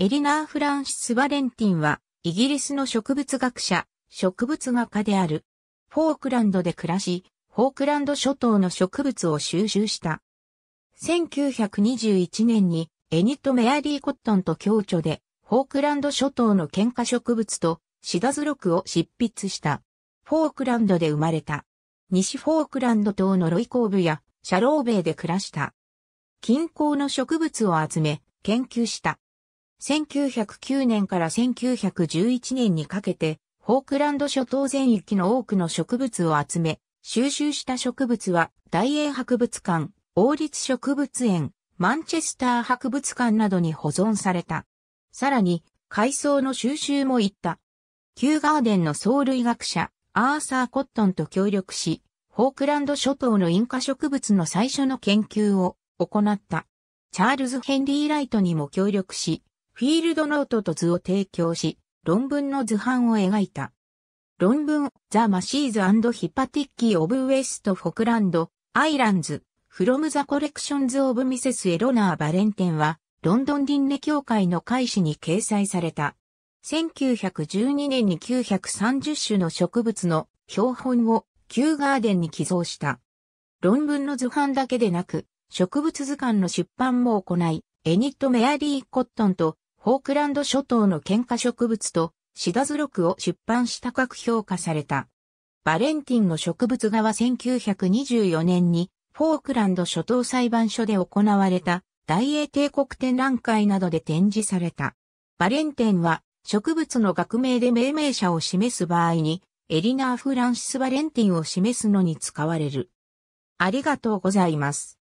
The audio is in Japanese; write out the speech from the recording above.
エリナー・フランシス・バレンティンは、イギリスの植物学者、植物画家である。フォークランドで暮らし、フォークランド諸島の植物を収集した。1921年に、エニット・メアリー・コットンと共著で、フォークランド諸島の喧嘩植物と、シダズロクを執筆した。フォークランドで生まれた。西フォークランド島のロイコーブや、シャローベイで暮らした。近郊の植物を集め、研究した。1909年から1911年にかけて、フォークランド諸島全域の多くの植物を集め、収集した植物は、大英博物館、王立植物園、マンチェスター博物館などに保存された。さらに、海藻の収集も行った。キューガーデンの藻類学者、アーサー・コットンと協力し、フォークランド諸島のインカ植物の最初の研究を行った。チャールズ・ヘンリー・ライトにも協力し、フィールドノートと図を提供し、論文の図版を描いた。論文、The m a c h i n e s and Hypaticki of West Falkland Islands from the Collections of Mrs. Eleanor v a l e n t i n は、ロンドン輪廻協会の会誌に掲載された。1912年に930種の植物の標本を旧ガーデンに寄贈した。論文の図版だけでなく、植物図鑑の出版も行い、エニット・メアリー・コットンとフォークランド諸島の喧嘩植物とシダズ録を出版し高く評価された。バレンティンの植物画は1924年にフォークランド諸島裁判所で行われた大英帝国展覧会などで展示された。バレンテンは植物の学名で命名者を示す場合にエリナー・フランシス・バレンティンを示すのに使われる。ありがとうございます。